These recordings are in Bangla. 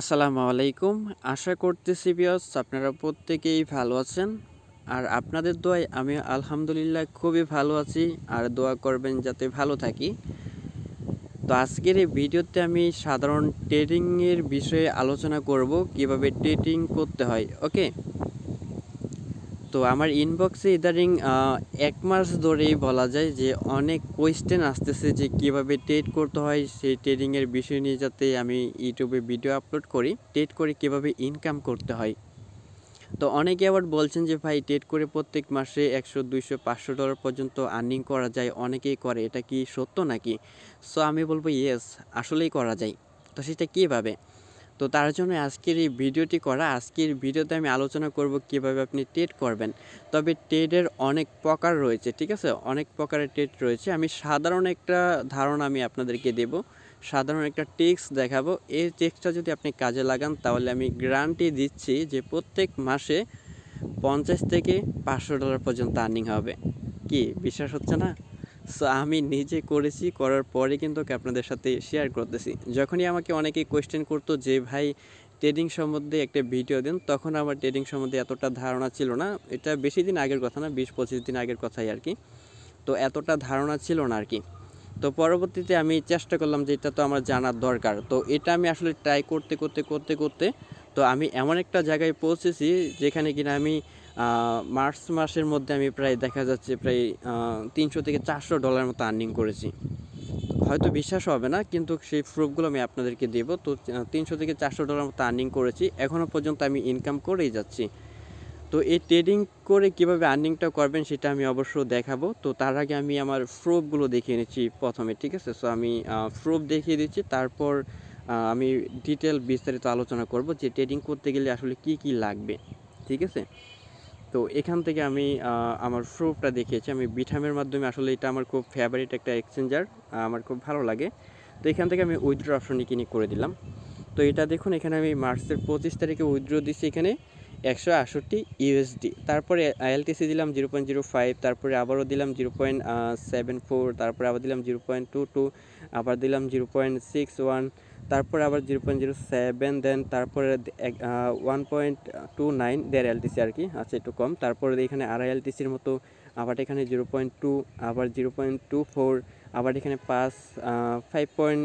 আসসালামু আলাইকুম আশা করতেছি বিয়স আপনারা প্রত্যেকেই ভালো আছেন আর আপনাদের দোয়ায় আমি আলহামদুলিল্লাহ খুবই ভালো আছি আর দোয়া করবেন যাতে ভালো থাকি তো আজকের এই ভিডিওতে আমি সাধারণ ট্রেডিংয়ের বিষয়ে আলোচনা করব কিভাবে ট্রেডিং করতে হয় ওকে তো আমার ইনবক্সে ইদারিং এক মাস ধরেই বলা যায় যে অনেক কোয়েশ্চেন আসতেছে যে কিভাবে ট্রেড করতে হয় সেই ট্রেডিংয়ের বিষয় নিয়ে যাতে আমি ইউটিউবে ভিডিও আপলোড করি ট্রেড করে কিভাবে ইনকাম করতে হয় তো অনেকে আবার বলছেন যে ভাই ট্রেড করে প্রত্যেক মাসে একশো দুইশো পাঁচশো ডলার পর্যন্ত আর্নিং করা যায় অনেকেই করে এটা কি সত্য নাকি সো আমি বলবো ইয়েস আসলেই করা যায় তো সেটা কীভাবে তো তার জন্য আজকের এই ভিডিওটি করা আজকের ভিডিওতে আমি আলোচনা করব কিভাবে আপনি টেট করবেন তবে টেটের অনেক প্রকার রয়েছে ঠিক আছে অনেক প্রকারের টেট রয়েছে আমি সাধারণ একটা ধারণা আমি আপনাদেরকে দেব সাধারণ একটা টেক্স দেখাবো এই টেক্সটা যদি আপনি কাজে লাগান তাহলে আমি গ্রান্টি দিচ্ছি যে প্রত্যেক মাসে পঞ্চাশ থেকে পাঁচশো ডলার পর্যন্ত আর্নিং হবে কি বিশ্বাস হচ্ছে না সো আমি নিজে করেছি করার পরে কিন্তু আপনাদের সাথে শেয়ার করতেছি যখনই আমাকে অনেকে কোয়েশ্চেন করতো যে ভাই ট্রেডিং সম্বন্ধে একটা ভিডিও দিন তখন আমার ট্রেডিং সম্বন্ধে এতটা ধারণা ছিল না এটা বেশি দিন আগের কথা না বিশ পঁচিশ দিন আগের কথাই আর কি তো এতটা ধারণা ছিল না আর কি তো পরবর্তীতে আমি চেষ্টা করলাম যে এটা তো আমার জানার দরকার তো এটা আমি আসলে ট্রাই করতে করতে করতে করতে তো আমি এমন একটা জায়গায় পৌঁছেছি যেখানে কিনা আমি মার্চ মাসের মধ্যে আমি প্রায় দেখা যাচ্ছে প্রায় তিনশো থেকে চারশো ডলার মতো আর্নিং করেছি হয়তো বিশ্বাস হবে না কিন্তু সেই প্রুফগুলো আমি আপনাদেরকে দেবো তো তিনশো থেকে চারশো ডলার মতো আর্নিং করেছি এখনও পর্যন্ত আমি ইনকাম করেই যাচ্ছি তো এই ট্রেডিং করে কীভাবে আর্নিংটা করবেন সেটা আমি অবশ্য দেখাবো তো তার আগে আমি আমার প্রুফগুলো দেখিয়ে নিচ্ছি প্রথমে ঠিক আছে সো আমি প্রুফ দেখিয়ে দিচ্ছি তারপর আমি ডিটেল বিস্তারিত আলোচনা করব যে ট্রেডিং করতে গেলে আসলে কি কি লাগবে ঠিক আছে তো এখান থেকে আমি আমার প্রুফটা দেখিয়েছি আমি বিঠামের মাধ্যমে আসলে এটা আমার খুব ফেভারিট একটা এক্সচেঞ্জার আমার খুব ভালো লাগে তো এখান থেকে আমি উইথড্র অপশনে কিনে করে দিলাম তো এটা দেখুন এখানে আমি মার্চের পঁচিশ তারিখে উইথড্র দিচ্ছি এখানে একশো আষট্টি ইউএসডি তারপরে আইএলটিসি দিলাম জিরো পয়েন্ট জিরো ফাইভ তারপরে আবারও দিলাম জিরো পয়েন্ট সেভেন ফোর তারপরে আবার দিলাম জিরো পয়েন্ট টু টু আবার দিলাম জিরো পয়েন্ট সিক্স ওয়ান তারপরে আবার zero point zero seven then তারপরে ওয়ান পয়েন্ট টু নাইন দেড় এলটিসি আর কি আছে একটু কম তারপরে এখানে আড়াই এলটিসির মতো আবার এখানে জিরো পয়েন্ট টু আবার জিরো পয়েন্ট টু ফোর আবার এখানে পাঁচ five point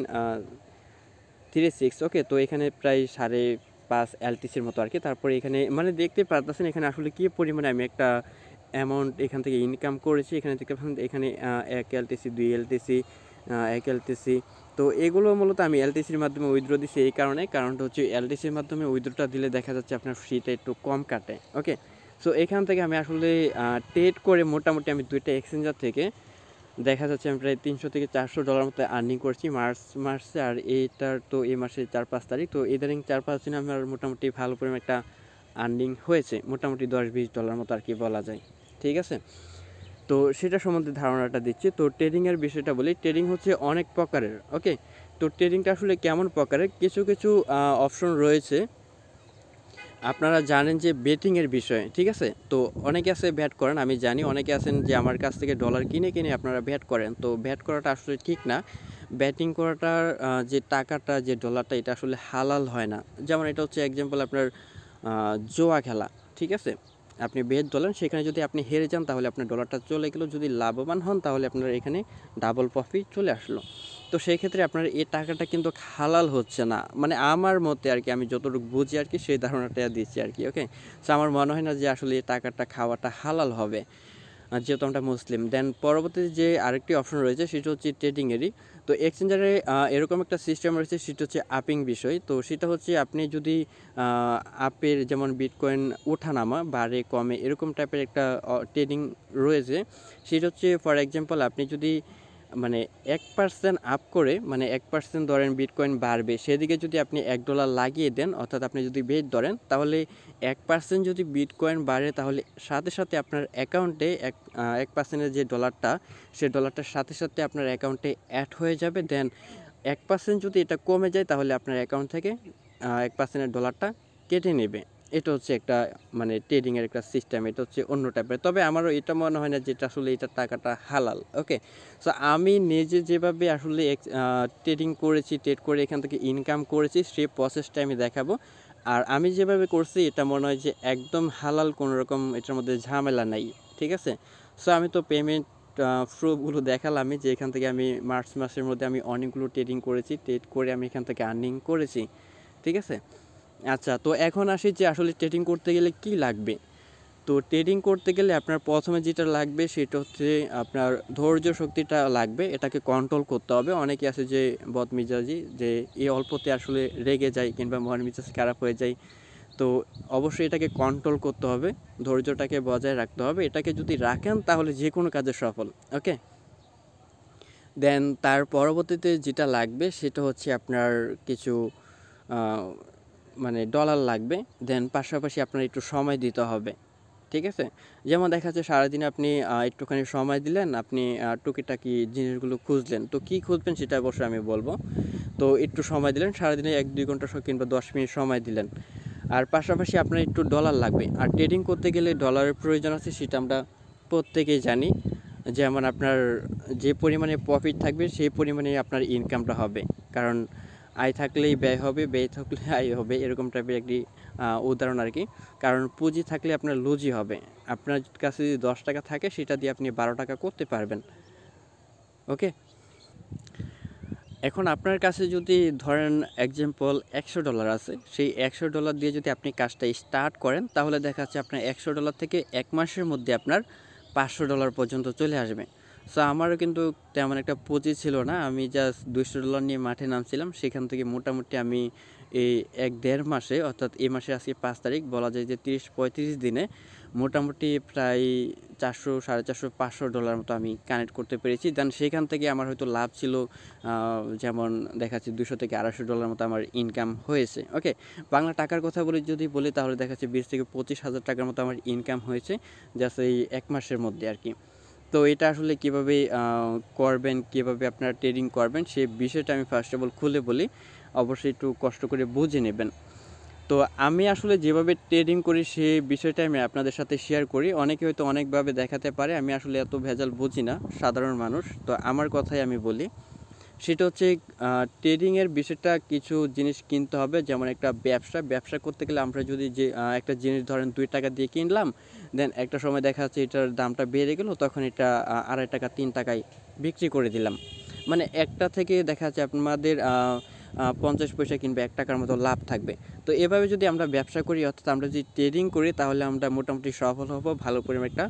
three six okay তো এখানে প্রায় সাড়ে পাঁচ এলটিসির মতো আর কি তারপরে এখানে মানে দেখতে পারতেছেন এখানে আসলে কী পরিমাণে আমি একটা অ্যামাউন্ট এখান থেকে ইনকাম করেছি এখানে দেখতে পাচ্ছেন এখানে এক এলটিসি দুই এলটিসি এক এলটিসি তো এগুলো মূলত আমি এলটিসির মাধ্যমে উইথড্র দিছি এই কারণে কারণটা হচ্ছে এলটিসির মাধ্যমে উইথড্রটা দিলে দেখা যাচ্ছে আপনার ফিটা একটু কম কাটে ওকে সো এখান থেকে আমি আসলে ট্রেড করে মোটামুটি আমি দুইটা এক্সচেঞ্জার থেকে দেখা যাচ্ছে আমি প্রায় তিনশো থেকে চারশো ডলার মতো আর্নিং করছি মার্চ মাসে আর এইটার তো এই মাসের চার পাঁচ তারিখ তো ইদারিং চার পাঁচ দিন আমার মোটামুটি ভালো পরিমাণ একটা আর্নিং হয়েছে মোটামুটি দশ বিশ ডলার মতো আর কি বলা যায় ঠিক আছে তো সেটা সম্বন্ধে ধারণাটা দিচ্ছি তো ট্রেডিংয়ের বিষয়টা বলি ট্রেডিং হচ্ছে অনেক প্রকারের ওকে তো ট্রেডিংটা আসলে কেমন প্রকারের কিছু কিছু অপশন রয়েছে আপনারা জানেন যে বেটিংয়ের বিষয় ঠিক আছে তো অনেকে আছে ব্যাট করেন আমি জানি অনেকে আছেন যে আমার কাছ থেকে ডলার কিনে কিনে আপনারা ব্যাট করেন তো ব্যাট করাটা আসলে ঠিক না ব্যাটিং করাটার যে টাকাটা যে ডলারটা এটা আসলে হালাল হয় না যেমন এটা হচ্ছে এক্সাম্পল আপনার জোয়া খেলা ঠিক আছে আপনি বেদ দলেন সেখানে যদি আপনি হেরে যান তাহলে আপনার ডলারটা চলে গেলো যদি লাভবান হন তাহলে আপনার এখানে ডাবল প্রফিট চলে আসলো তো সেই ক্ষেত্রে আপনার এই টাকাটা কিন্তু খালাল হচ্ছে না মানে আমার মতে আর কি আমি যতটুকু বুঝি আর কি সেই ধারণাটা দিচ্ছি আর কি ওকে তো আমার মনে হয় না যে আসলে এই টাকাটা খাওয়াটা হালাল হবে যেহেতু আমরা মুসলিম দেন পরবর্তী যে আরেকটি অপশন রয়েছে সেটা হচ্ছে ট্রেডিংয়েরই তো এক্সচেঞ্জারে এরকম একটা সিস্টেম রয়েছে সেটা হচ্ছে আপিং বিষয় তো সেটা হচ্ছে আপনি যদি আপের যেমন বিটকয়েন ওঠানামা বাড়ে কমে এরকম টাইপের একটা ট্রেডিং রয়েছে সেটা হচ্ছে ফর এক্সাম্পল আপনি যদি মানে এক পার্সেন্ট আপ করে মানে এক পার্সেন্ট ধরেন বিটকয়েন বাড়বে সেদিকে যদি আপনি এক ডলার লাগিয়ে দেন অর্থাৎ আপনি যদি বেট ধরেন তাহলে এক পার্সেন্ট যদি বিটকয়েন বাড়ে তাহলে সাথে সাথে আপনার অ্যাকাউন্টে এক এক পার্সেন্টের যে ডলারটা সে ডলারটার সাথে সাথে আপনার অ্যাকাউন্টে অ্যাড হয়ে যাবে দেন এক পার্সেন্ট যদি এটা কমে যায় তাহলে আপনার অ্যাকাউন্ট থেকে এক পার্সেন্টের ডলারটা কেটে নেবে এটা হচ্ছে একটা মানে ট্রেডিংয়ের একটা সিস্টেম এটা হচ্ছে অন্য টাইপের তবে আমারও এটা মনে হয় না যেটা আসলে এটা টাকাটা হালাল ওকে সো আমি নিজে যেভাবে আসলে ট্রেডিং করেছি ট্রেড করে এখান থেকে ইনকাম করেছি সেই প্রসেসটা আমি দেখাবো আর আমি যেভাবে করছি এটা মনে হয় যে একদম হালাল কোনো রকম এটার মধ্যে ঝামেলা নাই ঠিক আছে সো আমি তো পেমেন্ট প্রুফগুলো দেখালামই যে এখান থেকে আমি মার্চ মাসের মধ্যে আমি অনেকগুলো ট্রেডিং করেছি ট্রেড করে আমি এখান থেকে আর্নিং করেছি ঠিক আছে আচ্ছা তো এখন আসি যে আসলে ট্রেডিং করতে গেলে কি লাগবে তো ট্রেডিং করতে গেলে আপনার প্রথমে যেটা লাগবে সেটা হচ্ছে আপনার ধৈর্য শক্তিটা লাগবে এটাকে কন্ট্রোল করতে হবে অনেকে আছে যে বদমিজাজি যে এই অল্পতে আসলে রেগে যায় কিংবা মন মিজাজ খারাপ হয়ে যায় তো অবশ্যই এটাকে কন্ট্রোল করতে হবে ধৈর্যটাকে বজায় রাখতে হবে এটাকে যদি রাখেন তাহলে যে কোনো কাজে সফল ওকে দেন তার পরবর্তীতে যেটা লাগবে সেটা হচ্ছে আপনার কিছু মানে ডলার লাগবে দেন পাশাপাশি আপনার একটু সময় দিতে হবে ঠিক আছে যেমন দেখা যাচ্ছে সারাদিন আপনি একটুখানি সময় দিলেন আপনি টুকিটাকি জিনিসগুলো খুঁজলেন তো কি খুঁজবেন সেটা অবশ্যই আমি বলবো তো একটু সময় দিলেন সারাদিনে এক দুই ঘন্টা কিংবা দশ মিনিট সময় দিলেন আর পাশাপাশি আপনার একটু ডলার লাগবে আর ট্রেডিং করতে গেলে ডলারের প্রয়োজন আছে সেটা আমরা প্রত্যেকেই জানি যেমন আপনার যে পরিমাণে প্রফিট থাকবে সেই পরিমাণে আপনার ইনকামটা হবে কারণ আয় থাকলেই ব্যয় হবে ব্যয় থাকলে আয় হবে এরকম টাইপের একটি উদাহরণ আর কি কারণ পুঁজি থাকলে আপনার লুজি হবে আপনার কাছে যদি দশ টাকা থাকে সেটা দিয়ে আপনি বারো টাকা করতে পারবেন ওকে এখন আপনার কাছে যদি ধরেন এক্সাম্পল একশো ডলার আছে সেই একশো ডলার দিয়ে যদি আপনি কাজটা স্টার্ট করেন তাহলে দেখা যাচ্ছে আপনার একশো ডলার থেকে এক মাসের মধ্যে আপনার পাঁচশো ডলার পর্যন্ত চলে আসবে সো আমারও কিন্তু তেমন একটা পুঁজি ছিল না আমি জাস্ট দুইশো ডলার নিয়ে মাঠে নামছিলাম সেখান থেকে মোটামুটি আমি এই এক দেড় মাসে অর্থাৎ এ মাসে আজকে পাঁচ তারিখ বলা যায় যে তিরিশ পঁয়ত্রিশ দিনে মোটামুটি প্রায় চারশো সাড়ে চারশো পাঁচশো ডলার মতো আমি কানেক্ট করতে পেরেছি দেন সেখান থেকে আমার হয়তো লাভ ছিল যেমন দেখাচ্ছে দুশো থেকে আড়াইশো ডলার মতো আমার ইনকাম হয়েছে ওকে বাংলা টাকার কথা বলে যদি বলি তাহলে দেখাচ্ছে বিশ থেকে পঁচিশ হাজার টাকার মতো আমার ইনকাম হয়েছে জাস্ট এই এক মাসের মধ্যে আর কি তো এটা আসলে কিভাবে করবেন কিভাবে আপনারা ট্রেডিং করবেন সেই বিষয়টা আমি ফার্স্ট অফ অল খুলে বলি অবশ্যই একটু কষ্ট করে বুঝে নেবেন তো আমি আসলে যেভাবে ট্রেডিং করি সেই বিষয়টা আমি আপনাদের সাথে শেয়ার করি অনেকে হয়তো অনেকভাবে দেখাতে পারে আমি আসলে এত ভেজাল বুঝি না সাধারণ মানুষ তো আমার কথাই আমি বলি সেটা হচ্ছে ট্রেডিংয়ের বিষয়টা কিছু জিনিস কিনতে হবে যেমন একটা ব্যবসা ব্যবসা করতে গেলে আমরা যদি যে একটা জিনিস ধরেন দুই টাকা দিয়ে কিনলাম দেন একটা সময় দেখা যাচ্ছে এটার দামটা বেড়ে গেলো তখন এটা আড়াই টাকা তিন টাকায় বিক্রি করে দিলাম মানে একটা থেকে দেখা যাচ্ছে আপনাদের পঞ্চাশ পয়সা কিনবে এক টাকার মতো লাভ থাকবে তো এভাবে যদি আমরা ব্যবসা করি অর্থাৎ আমরা যদি ট্রেডিং করি তাহলে আমরা মোটামুটি সফল হব ভালো পরিমাণ একটা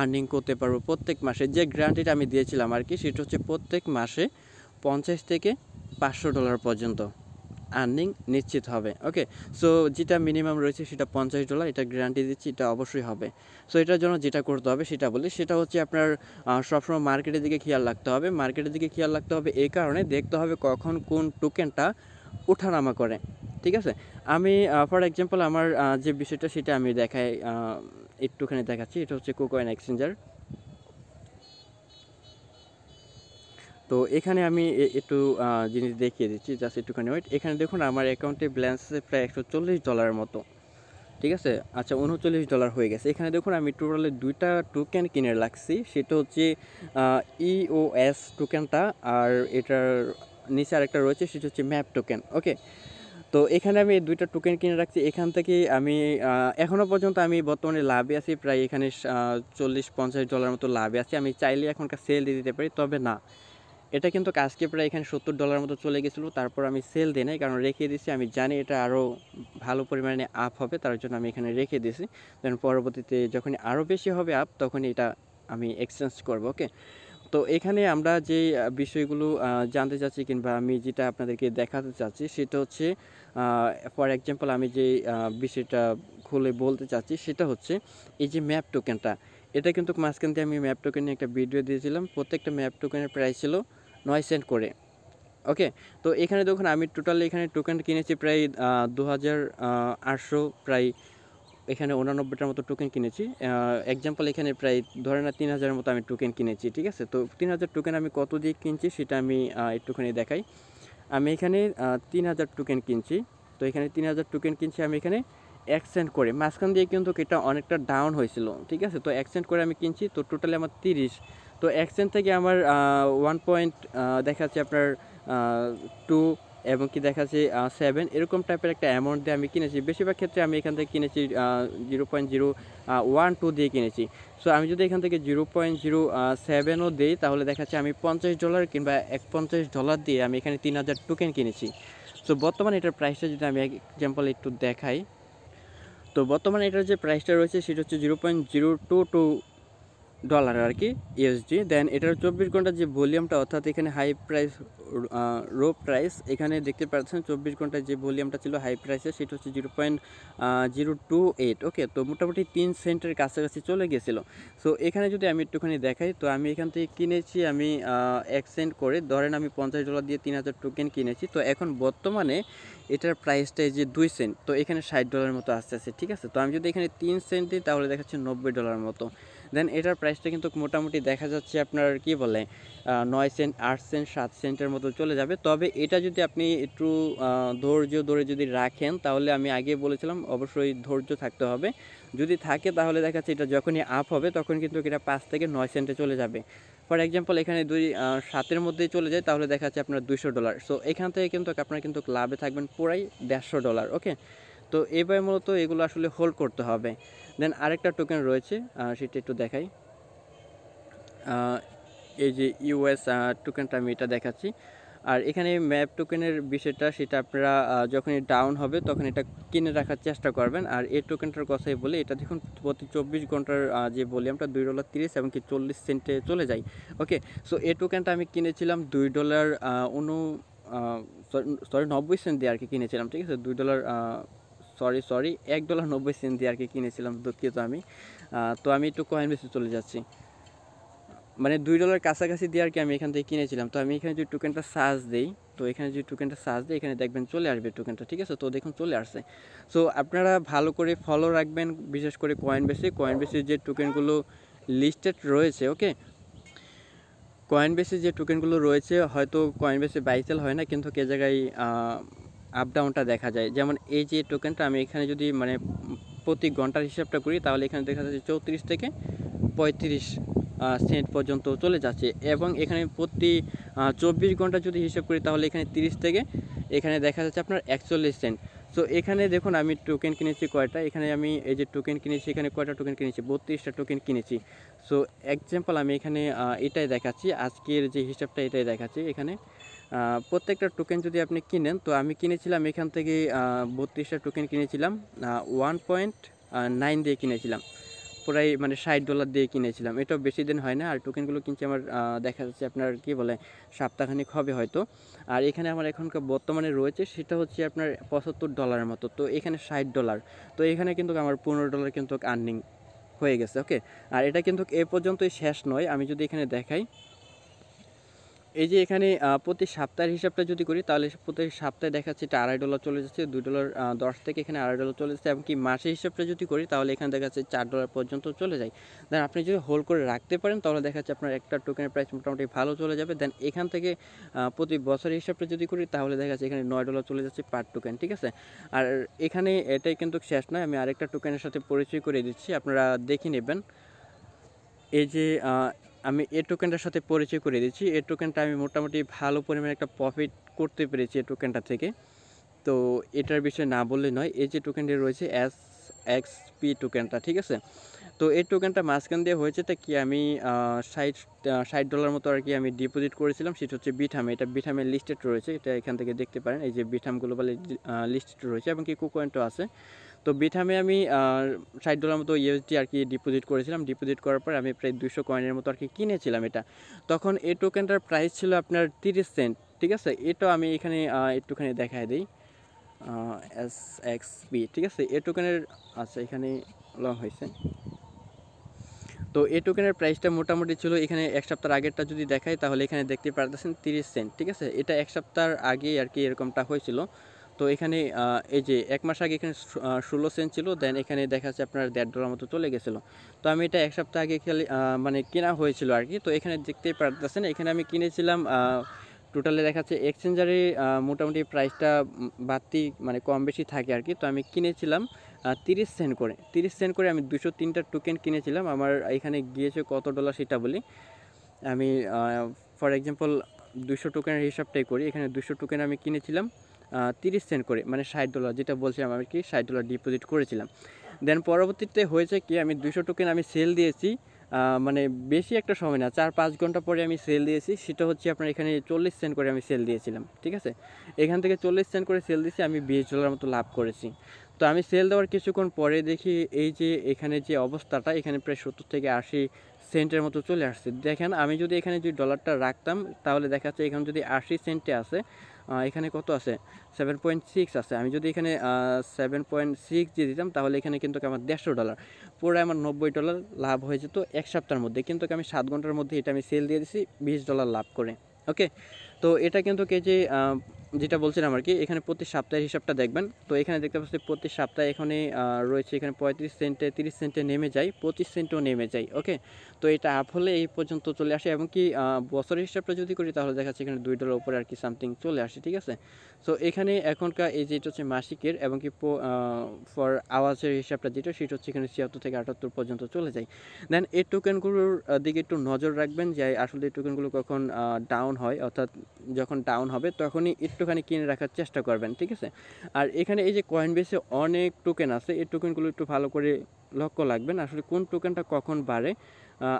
আর্নিং করতে পারবো প্রত্যেক মাসে যে গ্যারান্টিটা আমি দিয়েছিলাম আর কি সেটা হচ্ছে প্রত্যেক মাসে পঞ্চাশ থেকে পাঁচশো ডলার পর্যন্ত আর্নিং নিশ্চিত হবে ওকে সো যেটা মিনিমাম রয়েছে সেটা পঞ্চাশ ডলার এটা গ্যারান্টি দিচ্ছি এটা অবশ্যই হবে সো এটার জন্য যেটা করতে হবে সেটা বলি সেটা হচ্ছে আপনার সবসময় মার্কেটের দিকে খেয়াল রাখতে হবে মার্কেটের দিকে খেয়াল রাখতে হবে এই কারণে দেখতে হবে কখন কোন টোকেনটা ওঠানামা করে ঠিক আছে আমি ফর এক্সাম্পল আমার যে বিষয়টা সেটা আমি দেখাই একটুখানি দেখাচ্ছি এটা হচ্ছে কোকয়েন এক্সচেঞ্জার তো এখানে আমি একটু জিনিস দেখিয়ে দিচ্ছি জাস্ট একটুখানি ওয়েট এখানে দেখুন আমার অ্যাকাউন্টে ব্যালেন্স আছে প্রায় একশো চল্লিশ ডলারের মতো ঠিক আছে আচ্ছা উনচল্লিশ ডলার হয়ে গেছে এখানে দেখুন আমি টোটালে দুইটা টোকেন কিনে রাখছি সেটা হচ্ছে ইওএস টোকেনটা e আর এটার নিচে আরেকটা রয়েছে সেটা হচ্ছে ম্যাপ টোকেন ওকে তো এখানে আমি দুইটা টোকেন কিনে রাখছি এখান থেকে আমি এখনও পর্যন্ত আমি বর্তমানে লাভে আছি প্রায় এখানে চল্লিশ পঞ্চাশ ডলার মতো লাভে আছি আমি চাইলে এখনকার সেল দিয়ে দিতে পারি তবে না এটা কিন্তু আজকে প্রায় এখানে সত্তর ডলার মতো চলে গেছিলো তারপর আমি সেল দিই নাই কারণ রেখে দিয়েছি আমি জানি এটা আরও ভালো পরিমাণে আপ হবে তার জন্য আমি এখানে রেখে দিয়েছি দেন পরবর্তীতে যখন আরও বেশি হবে আপ তখন এটা আমি এক্সচেঞ্জ করব ওকে তো এখানে আমরা যে বিষয়গুলো জানতে চাচ্ছি কিংবা আমি যেটা আপনাদেরকে দেখাতে চাচ্ছি সেটা হচ্ছে ফর এক্সাম্পল আমি যে বিষয়টা খুলে বলতে চাচ্ছি সেটা হচ্ছে এই যে ম্যাপ টোকেনটা এটা কিন্তু মাঝখান থেকে আমি ম্যাপ টোকেন নিয়ে একটা ভিডিও দিয়েছিলাম প্রত্যেকটা ম্যাপ টোকেনের প্রাইস ছিল নয় সেন্ট করে ওকে তো এখানে দেখুন আমি টোটাল এখানে টোকেন কিনেছি প্রায় দু প্রায় এখানে উনানব্বইটার মতো টোকেন কিনেছি এক্সাম্পল এখানে প্রায় ধরে না তিন হাজারের মতো আমি টোকেন কিনেছি ঠিক আছে তো তিন হাজার টোকেন আমি কত দিয়ে কিনছি সেটা আমি একটুখানি দেখাই আমি এখানে তিন হাজার টোকেন কিনছি তো এখানে তিন হাজার টোকেন কিনছি আমি এখানে অ্যাকসেন্ট করে মাঝখান দিয়ে কিন্তু এটা অনেকটা ডাউন হয়েছিল ঠিক আছে তো অ্যাকসেন্ট করে আমি কিনছি তো টোটালি আমার তিরিশ তো এক্সচেঞ্জ থেকে আমার ওয়ান পয়েন্ট দেখাচ্ছে আপনার টু এবং কি দেখাচ্ছি সেভেন এরকম টাইপের একটা অ্যামাউন্ট দিয়ে আমি কিনেছি বেশিরভাগ ক্ষেত্রে আমি এখান থেকে কিনেছি zero point zero one two দিয়ে কিনেছি সো আমি যদি এখান থেকে জিরো পয়েন্ট জিরো সেভেনও দিই তাহলে দেখাচ্ছে আমি পঞ্চাশ ডলার কিংবা এক পঞ্চাশ ডলার দিয়ে আমি এখানে তিন হাজার টোকেন কিনেছি সো বর্তমানে এটার প্রাইসটা যদি আমি এক্সাম্পল একটু দেখাই তো বর্তমানে এটার যে প্রাইসটা রয়েছে সেটা হচ্ছে zero point zero two two dollar আর কি ইউএসডি দেন এটার চব্বিশ ঘন্টা যে ভলিউমটা অর্থাৎ এখানে হাই প্রাইস রো প্রাইস এখানে দেখতে পাচ্ছেন চব্বিশ ঘন্টার যে ভলিউমটা ছিল হাই প্রাইসে সেটা হচ্ছে zero point zero two eight okay তো মোটামুটি তিন সেন্টের কাছাকাছি চলে গেছিলো সো এখানে যদি আমি একটুখানি দেখাই তো আমি এখান থেকে কিনেছি আমি এক সেন্ট করে ধরেন আমি পঞ্চাশ ডলার দিয়ে তিন হাজার টোকেন কিনেছি তো এখন বর্তমানে এটার প্রাইসটা যে দুই সেন্ট তো এখানে ষাট ডলার মতো আসতে আসছে ঠিক আছে তো আমি যদি এখানে তিন সেন্ট দিই তাহলে দেখাচ্ছি নব্বই ডলার মতো দেন এটার প্রাইসটা কিন্তু মোটামুটি দেখা যাচ্ছে আপনার কি বলে নয় সেন্ট আট সেন্ট সাত সেন্টের মতো চলে যাবে তবে এটা যদি আপনি একটু ধৈর্য ধরে যদি রাখেন তাহলে আমি আগে বলেছিলাম অবশ্যই ধৈর্য থাকতে হবে যদি থাকে তাহলে দেখা যাচ্ছে এটা যখনই আপ হবে তখন কিন্তু এটা পাঁচ থেকে নয় সেন্টে চলে যাবে ফর এক্সাম্পল এখানে দুই সাতের মধ্যে চলে যায় তাহলে দেখা যাচ্ছে আপনার দুশো ডলার সো এখান থেকে কিন্তু আপনার কিন্তু লাভে থাকবেন পুরাই দেড়শো ডলার ওকে তো এবার মূলত এগুলো আসলে হোল্ড করতে হবে দেন আরেকটা টোকেন রয়েছে সেটা একটু দেখাই এই যে ইউএস টোকেনটা আমি এটা দেখাচ্ছি আর এখানে ম্যাপ টোকেনের বিষয়টা সেটা আপনারা যখনই ডাউন হবে তখন এটা কিনে রাখার চেষ্টা করবেন আর এই টোকেনটার কথাই বলে এটা দেখুন প্রতি চব্বিশ ঘন্টার যে ভলিউমটা দুই ডলার তিরিশ এবং কি চল্লিশ সেন্টে চলে যায় ওকে সো এই টোকেনটা আমি কিনেছিলাম দুই ডলার অনু সরি নব্বই সেন্ট দিয়ে আর কি কিনেছিলাম ঠিক আছে দুই ডলার সরি সরি এক ডলার নব্বই সেন্ট দিয়ে আর কি কিনেছিলাম দুঃখিত আমি তো আমি একটু কয়েন বেশি চলে যাচ্ছি মানে দুই ডলার কাছাকাছি দিয়ে আর কি আমি এখান থেকে কিনেছিলাম তো আমি এখানে যদি টোকেনটা সার্চ দিই তো এখানে যদি টোকেনটা সার্চ দিই এখানে দেখবেন চলে আসবে টোকেনটা ঠিক আছে তো দেখুন চলে আসছে সো আপনারা ভালো করে ফলো রাখবেন বিশেষ করে কয়েন বেশি কয়েন বেশি যে টোকেনগুলো লিস্টেড রয়েছে ওকে কয়েন বেশি যে টোকেনগুলো রয়েছে হয়তো কয়েন বেশি বাইসেল হয় না কিন্তু কে জায়গায় আপ ডাউনটা দেখা যায় যেমন এই যে টোকেনটা আমি এখানে যদি মানে প্রতি ঘন্টার হিসাবটা করি তাহলে এখানে দেখা যাচ্ছে চৌত্রিশ থেকে পঁয়ত্রিশ সেন্ট পর্যন্ত চলে যাচ্ছে এবং এখানে প্রতি চব্বিশ ঘন্টা যদি হিসাব করি তাহলে এখানে তিরিশ থেকে এখানে দেখা যাচ্ছে আপনার একচল্লিশ সেন্ট সো এখানে দেখুন আমি টোকেন কিনেছি কয়টা এখানে আমি এই যে টোকেন কিনেছি এখানে কয়টা টোকেন কিনেছি বত্রিশটা টোকেন কিনেছি সো এক্সাম্পল আমি এখানে এটাই দেখাচ্ছি আজকের যে হিসাবটা এটাই দেখাচ্ছি এখানে প্রত্যেকটা টোকেন যদি আপনি কিনেন তো আমি কিনেছিলাম এখান থেকে বত্রিশটা টোকেন কিনেছিলাম ওয়ান পয়েন্ট নাইন দিয়ে কিনেছিলাম প্রায় মানে ষাট ডলার দিয়ে কিনেছিলাম এটাও বেশি দিন হয় না আর টোকেনগুলো কিনছি আমার দেখা যাচ্ছে আপনার কি বলে সপ্তাহখানিক হবে হয়তো আর এখানে আমার এখনকার বর্তমানে রয়েছে সেটা হচ্ছে আপনার পঁচাত্তর ডলারের মতো তো এখানে ষাট ডলার তো এখানে কিন্তু আমার পনেরো ডলার কিন্তু আর্নিং হয়ে গেছে ওকে আর এটা কিন্তু এ পর্যন্তই শেষ নয় আমি যদি এখানে দেখাই এই যে এখানে প্রতি সপ্তাহের হিসাবটা যদি করি তাহলে প্রতি সপ্তাহে দেখা যাচ্ছে এটা আড়াই ডলার চলে যাচ্ছে দুই ডলার দশ থেকে এখানে আড়াই ডলার চলে যাচ্ছে এমনকি মাসের হিসাবটা যদি করি তাহলে এখানে দেখা যাচ্ছে চার ডলার পর্যন্ত চলে যায় দেন আপনি যদি হোল্ড করে রাখতে পারেন তাহলে দেখা যাচ্ছে আপনার একটা টোকেনের প্রাইস মোটামুটি ভালো চলে যাবে দেন এখান থেকে প্রতি বছরের হিসাবটা যদি করি তাহলে দেখা যাচ্ছে এখানে নয় ডলার চলে যাচ্ছে পার টোকেন ঠিক আছে আর এখানে এটাই কিন্তু শেষ নয় আমি আরেকটা টোকেনের সাথে পরিচয় করে দিচ্ছি আপনারা দেখে নেবেন এই যে আমি এ টোকেনটার সাথে পরিচয় করে দিচ্ছি এ টোকেনটা আমি মোটামুটি ভালো পরিমাণে একটা প্রফিট করতে পেরেছি এ টোকেনটা থেকে তো এটার বিষয়ে না বললে নয় এই যে টোকেনটি রয়েছে এস এক্স পি টোকেনটা ঠিক আছে তো এই টোকেনটা মাঝখান দিয়ে হয়েছে তা কি আমি ষাট ষাট ডলার মতো আর কি আমি ডিপোজিট করেছিলাম সেটা হচ্ছে বিঠামে এটা বিঠামের লিস্টেড রয়েছে এটা এখান থেকে দেখতে পারেন এই যে বিঠাম গ্লোবাল লিস্টেড রয়েছে এবং কি কুকয়েন্টও আছে তো বিথামে আমি ষাট ডলার মতো ইউএসডি আর কি ডিপোজিট করেছিলাম ডিপোজিট করার পর আমি প্রায় দুশো কয়েনের মতো আর কি কিনেছিলাম এটা তখন এই টোকেনটার প্রাইস ছিল আপনার তিরিশ সেন্ট ঠিক আছে এটাও আমি এখানে একটুখানি দেখায় দিই এস এক্স পি ঠিক আছে এ টোকেনের আচ্ছা এখানে লং হয়েছে তো এ টোকেনের প্রাইসটা মোটামুটি ছিল এখানে এক সপ্তাহ আগেরটা যদি দেখাই তাহলে এখানে দেখতে পারতেছেন তিরিশ সেন্ট ঠিক আছে এটা এক সপ্তাহ আগে আর কি এরকমটা হয়েছিল তো এখানে এই যে এক মাস আগে এখানে ষোলো সেন্ট ছিল দেন এখানে দেখা যাচ্ছে আপনার দেড় ডলার মতো চলে গেছিলো তো আমি এটা এক সপ্তাহ আগে খেলে মানে কেনা হয়েছিল আর কি তো এখানে দেখতেই পারতেছেন এখানে আমি কিনেছিলাম টোটালে দেখা যাচ্ছে এক্সচেঞ্জারে মোটামুটি প্রাইসটা বাড়তি মানে কম বেশি থাকে আর কি তো আমি কিনেছিলাম তিরিশ সেন্ট করে তিরিশ সেন্ট করে আমি দুশো তিনটা টোকেন কিনেছিলাম আমার এখানে গিয়েছে কত ডলার সেটা বলি আমি ফর এক্সাম্পল দুশো টোকেনের হিসাবটাই করি এখানে দুশো টোকেন আমি কিনেছিলাম তিরিশ সেন্ট করে মানে ষাট ডলার যেটা বলছিলাম আমি কি ষাট ডলার ডিপোজিট করেছিলাম দেন পরবর্তীতে হয়েছে কি আমি দুশো টোকেন আমি সেল দিয়েছি মানে বেশি একটা সময় না চার পাঁচ ঘন্টা পরে আমি সেল দিয়েছি সেটা হচ্ছে আপনার এখানে চল্লিশ সেন্ট করে আমি সেল দিয়েছিলাম ঠিক আছে এখান থেকে চল্লিশ সেন্ট করে সেল দিয়েছি আমি বিশ ডলার মতো লাভ করেছি তো আমি সেল দেওয়ার কিছুক্ষণ পরে দেখি এই যে এখানে যে অবস্থাটা এখানে প্রায় সত্তর থেকে আশি সেন্টের মতো চলে আসছে দেখেন আমি যদি এখানে যদি ডলারটা রাখতাম তাহলে দেখা যাচ্ছে এখানে যদি আশি সেন্টে আছে এখানে কত আছে সেভেন পয়েন্ট সিক্স আছে আমি যদি এখানে সেভেন পয়েন্ট সিক্স দিয়ে দিতাম তাহলে এখানে কিন্তু আমার দেড়শো ডলার পুরো আমার নব্বই ডলার লাভ হয়ে যেত এক সপ্তাহের মধ্যে কিন্তু আমি সাত ঘন্টার মধ্যে এটা আমি সেল দিয়ে দিছি বিশ ডলার লাভ করে ওকে তো এটা কিন্তু কে যে যেটা বলছিলাম আর কি এখানে প্রতি সপ্তাহের হিসাবটা দেখবেন তো এখানে দেখতে পাচ্ছি প্রতি সপ্তাহে এখানে রয়েছে এখানে পঁয়ত্রিশ সেন্টে তিরিশ সেন্টে নেমে যায় পঁচিশ সেন্টও নেমে যায় ওকে তো এটা আপ হলে এই পর্যন্ত চলে আসে এবং কি বছরের হিসাবটা যদি করি তাহলে দেখা যাচ্ছে এখানে দুই ডলার উপরে আর কি সামথিং চলে আসে ঠিক আছে সো এখানে এখনকার এই যেটা হচ্ছে মাসিকের এবং কি ফর আওয়াজের হিসাবটা যেটা সেটা হচ্ছে এখানে ছিয়াত্তর থেকে আটাত্তর পর্যন্ত চলে যায় দেন এই টোকেনগুলোর দিকে একটু নজর রাখবেন যে আসলে এই টোকেনগুলো কখন ডাউন হয় অর্থাৎ যখন ডাউন হবে তখনই একটুখানি কিনে রাখার চেষ্টা করবেন ঠিক আছে আর এখানে এই যে কয়েন বেসে অনেক টোকেন আছে এই টোকেনগুলো একটু ভালো করে লক্ষ্য লাগবেন আসলে কোন টোকেনটা কখন বাড়ে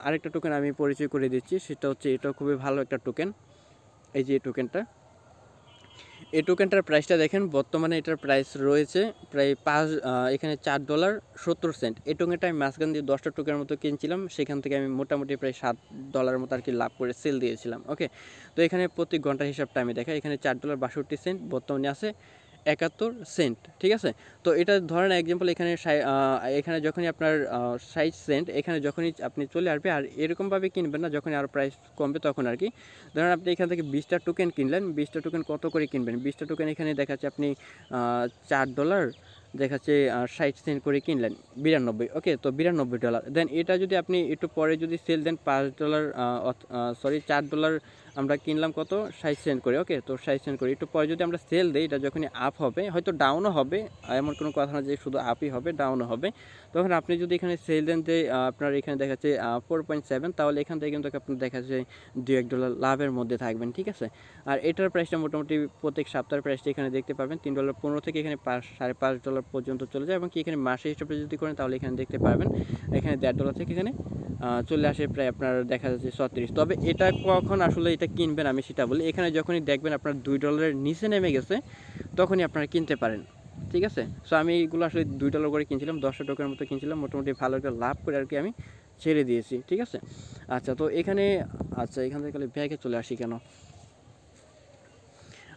আরেকটা টোকেন আমি পরিচয় করে দিচ্ছি সেটা হচ্ছে এটা খুবই ভালো একটা টোকেন এই যে টোকেনটা এটোকেনটার প্রাইসটা দেখেন বর্তমানে এটার প্রাইস রয়েছে প্রায় পাঁচ এখানে চার ডলার সত্তর সেন্ট এই টোকেনটা আমি মাঝখান দিয়ে দশটা টোকেনের মতো কিনছিলাম সেখান থেকে আমি মোটামুটি প্রায় সাত ডলার মতো আর কি লাভ করে সেল দিয়েছিলাম ওকে তো এখানে প্রতি ঘন্টা হিসাবটা আমি দেখাই এখানে চার ডলার বাষট্টি সেন্ট বর্তমানে আছে একাত্তর সেন্ট ঠিক আছে তো এটা ধরেন এক্সাম্পল এখানে এখানে যখনই আপনার সাইজ সেন্ট এখানে যখনই আপনি চলে আসবে আর এরকমভাবে কিনবেন না যখনই আরও প্রাইস কমবে তখন আর কি ধরেন আপনি এখান থেকে বিশটা টোকেন কিনলেন বিশটা টোকেন কত করে কিনবেন বিশটা টোকেন এখানে দেখাচ্ছে আপনি চার ডলার দেখাচ্ছে ষাট সেন্ট করে কিনলেন বিরানব্বই ওকে তো বিরানব্বই ডলার দেন এটা যদি আপনি একটু পরে যদি সেল দেন পাঁচ ডলার সরি চার ডলার আমরা কিনলাম কত সাইজ সেন্ট করে ওকে তো সাইজ সেন্ট করি একটু পরে যদি আমরা সেল দিই এটা যখনই আপ হবে হয়তো ডাউনও হবে এমন কোনো কথা না যে শুধু আপই হবে ডাউনও হবে তখন আপনি যদি এখানে সেল দেন যে আপনার এখানে দেখাচ্ছে ফোর পয়েন্ট সেভেন তাহলে এখান থেকে কিন্তু আপনার দেখাচ্ছে দু এক ডলার লাভের মধ্যে থাকবেন ঠিক আছে আর এটার প্রাইসটা মোটামুটি প্রত্যেক সপ্তাহের প্রাইসটা এখানে দেখতে পাবেন তিন ডলার পনেরো থেকে এখানে পাঁচ সাড়ে পাঁচ ডলার পর্যন্ত চলে যায় এবং কি এখানে মাসে হিসাবে যদি করেন তাহলে এখানে দেখতে পাবেন এখানে দেড় ডলার থেকে এখানে চলে আসে প্রায় আপনার দেখা যাচ্ছে ছত্রিশ তবে এটা কখন আসলে এটা কিনবেন আমি সেটা বলি এখানে যখনই দেখবেন আপনার দুই ডলারের নিচে নেমে গেছে তখনই আপনারা কিনতে পারেন ঠিক আছে সো আমি এইগুলো আসলে দুই ডলার করে কিনছিলাম দশটা টোকের মতো কিনছিলাম মোটামুটি ভালো একটা লাভ করে আর কি আমি ছেড়ে দিয়েছি ঠিক আছে আচ্ছা তো এখানে আচ্ছা এখান থেকে ব্যাগে চলে আসি কেন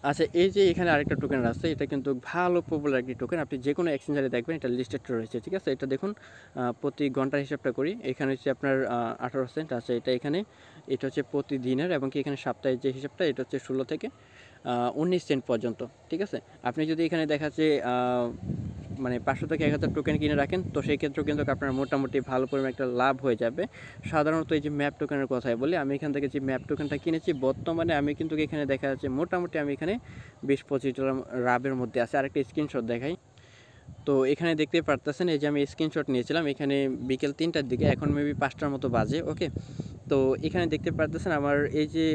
আচ্ছা এই যে এখানে আরেকটা টোকেন আছে এটা কিন্তু ভালো পপুলার একটি টোকেন আপনি যে কোনো এক্সচেঞ্জারে দেখবেন এটা লিস্টেড রয়েছে ঠিক আছে এটা দেখুন প্রতি ঘন্টার হিসাবটা করি এখানে হচ্ছে আপনার আঠারো সেন্ট আছে আচ্ছা, এটা এখানে এটা হচ্ছে প্রতিদিনের এবং কি এখানে সাপ্তাহিক যে হিসাবটা এটা হচ্ছে ষোলো থেকে উনিশ সেন্ট পর্যন্ত ঠিক আছে আপনি যদি এখানে দেখা যাচ্ছে মানে পাঁচশো থেকে এক হাজার টোকেন কিনে রাখেন তো সেই ক্ষেত্রেও কিন্তু আপনার মোটামুটি ভালো পরিমাণে একটা লাভ হয়ে যাবে সাধারণত এই যে ম্যাপ টোকেনের কথাই বলি আমি এখান থেকে যে ম্যাপ টোকেনটা কিনেছি বর্তমানে আমি কিন্তু এখানে দেখা যাচ্ছে মোটামুটি আমি এখানে বিশ পঁচিশ ডলার রাবের মধ্যে আছে আরেকটা স্ক্রিনশট দেখাই তো এখানে দেখতে পারতেছেন এই যে আমি স্ক্রিনশট নিয়েছিলাম এখানে বিকেল তিনটার দিকে এখন মেবি পাঁচটার মতো বাজে ওকে তো এখানে দেখতে পারতেছেন আমার এই যে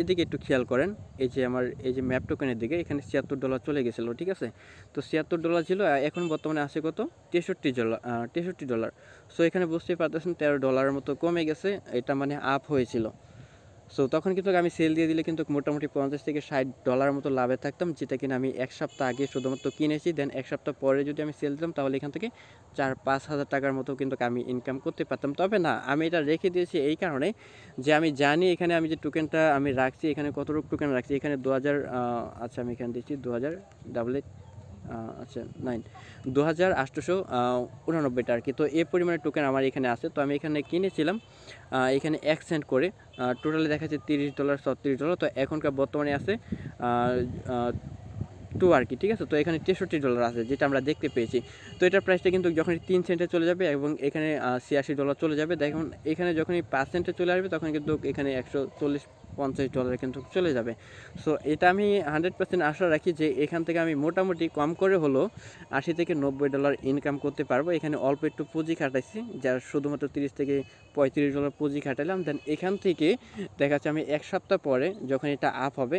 এদিকে একটু খেয়াল করেন এই যে আমার এই যে ম্যাপ টোকেনের দিকে এখানে ছিয়াত্তর ডলার চলে গেছিলো ঠিক আছে তো ছিয়াত্তর ডলার ছিল এখন বর্তমানে আছে কত তেষট্টি ডলার তেষট্টি ডলার সো এখানে বুঝতেই পারতেছেন তেরো ডলারের মতো কমে গেছে এটা মানে আপ হয়েছিল সো তখন কিন্তু আমি সেল দিয়ে দিলে কিন্তু মোটামুটি পঞ্চাশ থেকে ষাট ডলার মতো লাভে থাকতাম যেটা কিনা আমি এক সপ্তাহ আগে শুধুমাত্র কিনেছি দেন এক সপ্তাহ পরে যদি আমি সেল দিতাম তাহলে এখান থেকে চার পাঁচ হাজার টাকার মতো কিন্তু আমি ইনকাম করতে পারতাম তবে না আমি এটা রেখে দিয়েছি এই কারণে যে আমি জানি এখানে আমি যে টোকেনটা আমি রাখছি এখানে কতটুকু টোকেন রাখছি এখানে দু হাজার আচ্ছা আমি এখানে দিচ্ছি দু হাজার ডাবল এইট আচ্ছা নাইন দু হাজার আটশোশো উনানব্বইটা আর কি তো এ পরিমাণে টোকেন আমার এখানে আছে তো আমি এখানে কিনেছিলাম এখানে এক সেন্ট করে টোটালি দেখা যাচ্ছে তিরিশ ডলার ছত্রিশ ডলার তো এখনকার বর্তমানে আছে টু আর কি ঠিক আছে তো এখানে তেষট্টি ডলার আছে যেটা আমরা দেখতে পেয়েছি তো এটার প্রাইসটা কিন্তু যখন তিন সেন্টে চলে যাবে এবং এখানে ছিয়াশি ডলার চলে যাবে দেখুন এখানে যখনই পাঁচ সেন্টে চলে আসবে তখন কিন্তু এখানে একশো চল্লিশ পঞ্চাশ ডলার কিন্তু চলে যাবে সো এটা আমি হান্ড্রেড পার্সেন্ট আশা রাখি যে এখান থেকে আমি মোটামুটি কম করে হলেও আশি থেকে নব্বই ডলার ইনকাম করতে পারবো এখানে অল্প একটু পুঁজি খাটাইছি যার শুধুমাত্র তিরিশ থেকে পঁয়ত্রিশ ডলার পুঁজি খাটাইলাম দেন এখান থেকে দেখা যাচ্ছে আমি এক সপ্তাহ পরে যখন এটা আপ হবে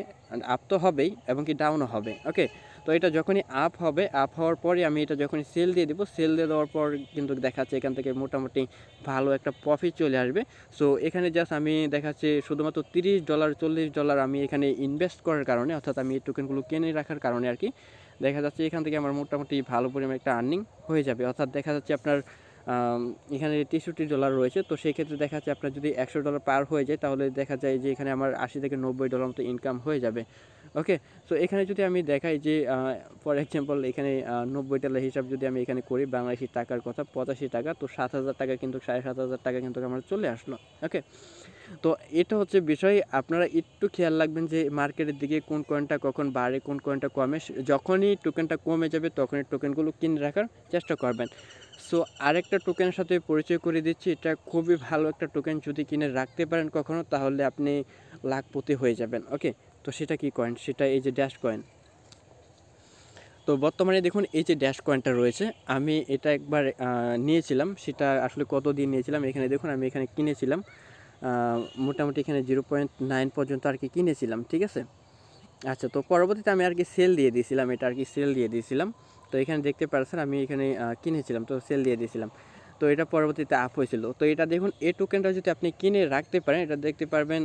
আপ তো হবেই এবং কি ডাউনও হবে ওকে তো এটা যখনই আপ হবে আপ হওয়ার পরে আমি এটা যখনই সেল দিয়ে দেবো সেল দিয়ে দেওয়ার পর কিন্তু দেখাচ্ছে এখান থেকে মোটামুটি ভালো একটা প্রফিট চলে আসবে সো এখানে জাস্ট আমি দেখাচ্ছি শুধুমাত্র তিরিশ ডলার চল্লিশ ডলার আমি এখানে ইনভেস্ট করার কারণে অর্থাৎ আমি এই টোকেনগুলো কিনে রাখার কারণে আর কি দেখা যাচ্ছে এখান থেকে আমার মোটামুটি ভালো পরিমাণ একটা আর্নিং হয়ে যাবে অর্থাৎ দেখা যাচ্ছে আপনার এখানে তেষট্টি ডলার রয়েছে তো সেই ক্ষেত্রে দেখা যাচ্ছে আপনার যদি একশো ডলার পার হয়ে যায় তাহলে দেখা যায় যে এখানে আমার আশি থেকে নব্বই ডলার মতো ইনকাম হয়ে যাবে ওকে সো এখানে যদি আমি দেখাই যে ফর এক্সাম্পল এখানে নব্বই টাকার হিসাব যদি আমি এখানে করি বাংলাদেশি টাকার কথা পঁচাশি টাকা তো সাত হাজার টাকা কিন্তু সাড়ে সাত হাজার টাকা কিন্তু আমার চলে আসলো ওকে তো এটা হচ্ছে বিষয় আপনারা একটু খেয়াল রাখবেন যে মার্কেটের দিকে কোন কয়েনটা কখন বাড়ে কোন কয়েনটা কমে যখনই টোকেনটা কমে যাবে তখনই টোকেনগুলো কিনে রাখার চেষ্টা করবেন সো আরেকটা টোকেনের সাথে পরিচয় করে দিচ্ছি এটা খুবই ভালো একটা টোকেন যদি কিনে রাখতে পারেন কখনো তাহলে আপনি লাখপতি হয়ে যাবেন ওকে তো সেটা কি কয়েন সেটা এই যে ড্যাশ কয়েন তো বর্তমানে দেখুন এই যে ড্যাশ কয়েনটা রয়েছে আমি এটা একবার নিয়েছিলাম সেটা আসলে কত দিন নিয়েছিলাম এখানে দেখুন আমি এখানে কিনেছিলাম মোটামুটি এখানে জিরো পয়েন্ট নাইন পর্যন্ত আর কি কিনেছিলাম ঠিক আছে আচ্ছা তো পরবর্তীতে আমি আর কি সেল দিয়ে দিয়েছিলাম এটা আর কি সেল দিয়ে দিয়েছিলাম তো এখানে দেখতে পারছেন আমি এখানে কিনেছিলাম তো সেল দিয়ে দিয়েছিলাম তো এটা পরবর্তীতে আপ হয়েছিল তো এটা দেখুন এ টোকেনটা যদি আপনি কিনে রাখতে পারেন এটা দেখতে পারবেন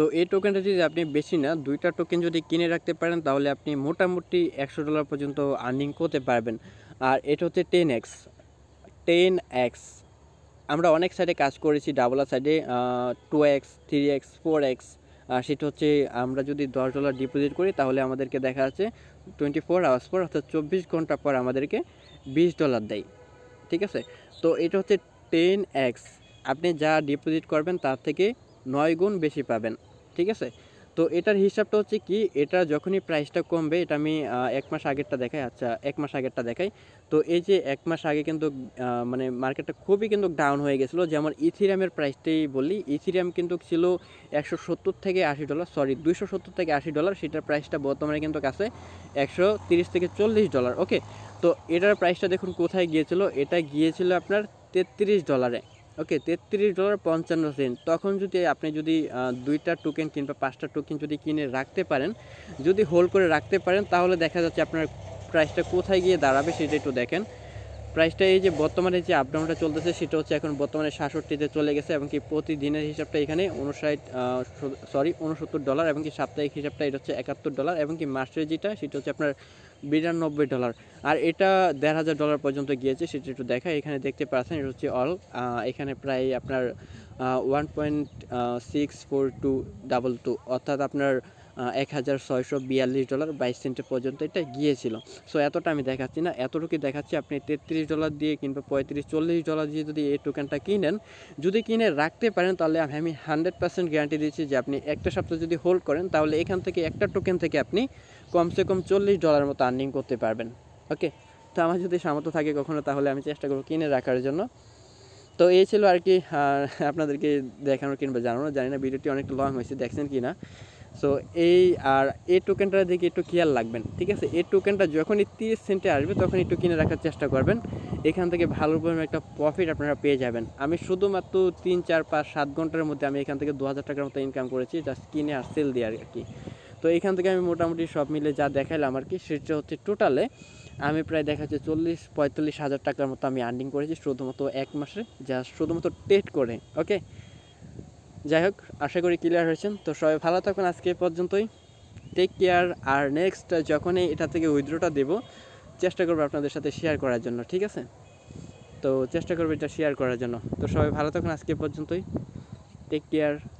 তো এই টোকেনটা যদি আপনি বেশি না দুইটা টোকেন যদি কিনে রাখতে পারেন তাহলে আপনি মোটামুটি একশো ডলার পর্যন্ত আর্নিং করতে পারবেন আর এটা হচ্ছে টেন এক্স টেন এক্স আমরা অনেক সাইডে কাজ করেছি ডাবলা সাইডে two X three X four X আর সেটা হচ্ছে আমরা যদি দশ ডলার ডিপোজিট করি তাহলে আমাদেরকে দেখা যাচ্ছে টোয়েন্টি ফোর আওয়ার্স পর অর্থাৎ চব্বিশ ঘন্টা পর আমাদেরকে বিশ ডলার দেয় ঠিক আছে তো এটা হচ্ছে টেন এক্স আপনি যা ডিপোজিট করবেন তার থেকে নয় গুণ বেশি পাবেন ঠিক আছে তো এটার হিসাবটা হচ্ছে কি এটা যখনই প্রাইসটা কমবে এটা আমি এক মাস আগেরটা দেখাই আচ্ছা এক মাস আগেরটা দেখাই তো এই যে এক মাস আগে কিন্তু মানে মার্কেটটা খুবই কিন্তু ডাউন হয়ে গেছিলো যেমন ইথিরিয়ামের প্রাইসটাই বলি ইথিরিয়াম কিন্তু ছিল একশো সত্তর থেকে আশি ডলার সরি দুইশো সত্তর থেকে আশি ডলার সেটার প্রাইসটা বর্তমানে কিন্তু কাছে একশো তিরিশ থেকে চল্লিশ ডলার ওকে তো এটার প্রাইসটা দেখুন কোথায় গিয়েছিল এটা গিয়েছিল আপনার তেত্রিশ ডলারে ওকে তেত্রিশ ডলার পঞ্চান্ন সেন্ট তখন যদি আপনি যদি দুইটা টোকেন কিংবা পাঁচটা টোকেন যদি কিনে রাখতে পারেন যদি হোল্ড করে রাখতে পারেন তাহলে দেখা যাচ্ছে আপনার প্রাইসটা কোথায় গিয়ে দাঁড়াবে সেটা একটু দেখেন প্রাইসটা এই যে বর্তমানে যে আপডাউনটা চলতেছে সেটা হচ্ছে এখন বর্তমানে সাতষট্টিতে চলে গেছে এবং কি প্রতিদিনের হিসাবটা এখানে উনষাট সরি উনসত্তর ডলার এবং কি সাপ্তাহিক হিসাবটা এটা হচ্ছে একাত্তর ডলার এবং কি মাসের যেটা সেটা হচ্ছে আপনার বিরানব্বই ডলার আর এটা দেড় হাজার ডলার পর্যন্ত গিয়েছে সেটা একটু দেখা এখানে দেখতে পাচ্ছেন এটা হচ্ছে অল এখানে প্রায় আপনার one point six four two double two অর্থাৎ আপনার এক হাজার ছয়শো বিয়াল্লিশ ডলার বাইশ সেন্টে পর্যন্ত এটা গিয়েছিল সো এতটা আমি দেখাচ্ছি না এতটুকু দেখাচ্ছি আপনি তেত্রিশ ডলার দিয়ে কিংবা পঁয়ত্রিশ চল্লিশ ডলার দিয়ে যদি এই টোকেনটা কিনেন যদি কিনে রাখতে পারেন তাহলে আমি হান্ড্রেড পার্সেন্ট গ্যারান্টি দিচ্ছি যে আপনি একটা সপ্তাহ যদি হোল্ড করেন তাহলে এখান থেকে একটা টোকেন থেকে আপনি কমসে কম চল্লিশ ডলার মতো আর্নিং করতে পারবেন ওকে তো আমার যদি সামর্থ্য থাকে কখনো তাহলে আমি চেষ্টা করবো কিনে রাখার জন্য তো এই ছিল আর কি আপনাদেরকে দেখানো কিংবা জানানো জানি না ভিডিওটি অনেক লং হয়েছে দেখছেন কি না সো এই আর এ টোকেনটার দিকে একটু খেয়াল রাখবেন ঠিক আছে এ টোকেনটা যখনই তিরিশ সেন্টে আসবে তখন একটু কিনে রাখার চেষ্টা করবেন এখান থেকে ভালো পরিমাণে একটা প্রফিট আপনারা পেয়ে যাবেন আমি শুধুমাত্র তিন চার পাঁচ সাত ঘন্টার মধ্যে আমি এখান থেকে দু হাজার টাকার মতো ইনকাম করেছি জাস্ট কিনে আর সেল দিয়ে আর কি তো এখান থেকে আমি মোটামুটি সব মিলে যা দেখাইলাম আর কি সেটা হচ্ছে টোটালে আমি প্রায় দেখা যাচ্ছে চল্লিশ পঁয়তাল্লিশ হাজার টাকার মতো আমি আর্নিং করেছি শুধুমাত্র এক মাসে যা শুধুমাত্র টেট করে ওকে যাই হোক আশা করি ক্লিয়ার হয়েছেন তো সবাই ভালো থাকুন আজকে পর্যন্তই টেক কেয়ার আর নেক্সট যখনই এটা থেকে উইথড্রোটা দেব চেষ্টা করবো আপনাদের সাথে শেয়ার করার জন্য ঠিক আছে তো চেষ্টা করবো এটা শেয়ার করার জন্য তো সবাই ভালো থাকুন আজকে পর্যন্তই টেক কেয়ার